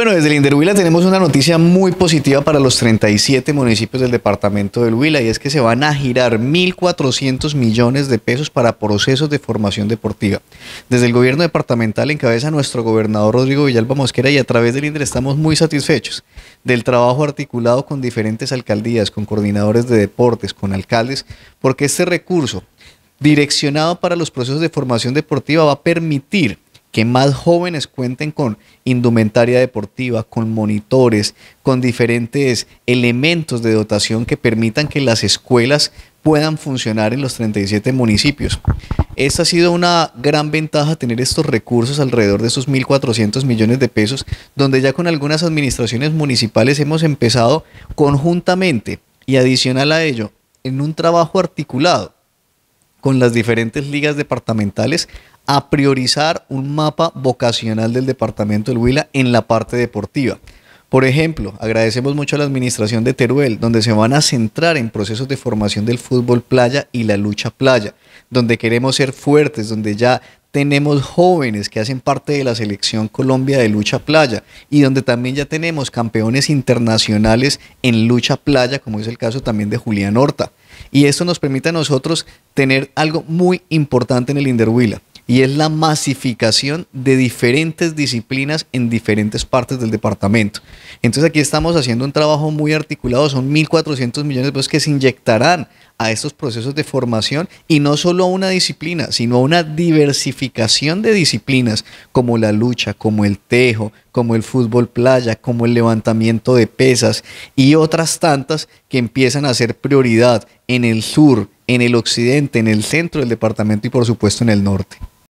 Bueno, desde el Inder Huila tenemos una noticia muy positiva para los 37 municipios del departamento del Huila y es que se van a girar 1.400 millones de pesos para procesos de formación deportiva. Desde el gobierno departamental encabeza nuestro gobernador Rodrigo Villalba Mosquera y a través del Inder estamos muy satisfechos del trabajo articulado con diferentes alcaldías, con coordinadores de deportes, con alcaldes, porque este recurso direccionado para los procesos de formación deportiva va a permitir que más jóvenes cuenten con indumentaria deportiva, con monitores, con diferentes elementos de dotación que permitan que las escuelas puedan funcionar en los 37 municipios. Esta ha sido una gran ventaja tener estos recursos alrededor de esos 1.400 millones de pesos, donde ya con algunas administraciones municipales hemos empezado conjuntamente y adicional a ello, en un trabajo articulado con las diferentes ligas departamentales a priorizar un mapa vocacional del departamento del Huila en la parte deportiva. Por ejemplo, agradecemos mucho a la administración de Teruel, donde se van a centrar en procesos de formación del fútbol playa y la lucha playa, donde queremos ser fuertes, donde ya tenemos jóvenes que hacen parte de la selección Colombia de lucha playa y donde también ya tenemos campeones internacionales en lucha playa, como es el caso también de Julián Horta. Y esto nos permite a nosotros tener algo muy importante en el Huila, y es la masificación de diferentes disciplinas en diferentes partes del departamento. Entonces aquí estamos haciendo un trabajo muy articulado, son 1.400 millones de pesos que se inyectarán a estos procesos de formación y no solo a una disciplina, sino a una diversificación de disciplinas como la lucha, como el tejo, como el fútbol playa, como el levantamiento de pesas y otras tantas que empiezan a ser prioridad en el sur, en el occidente, en el centro del departamento y por supuesto en el norte.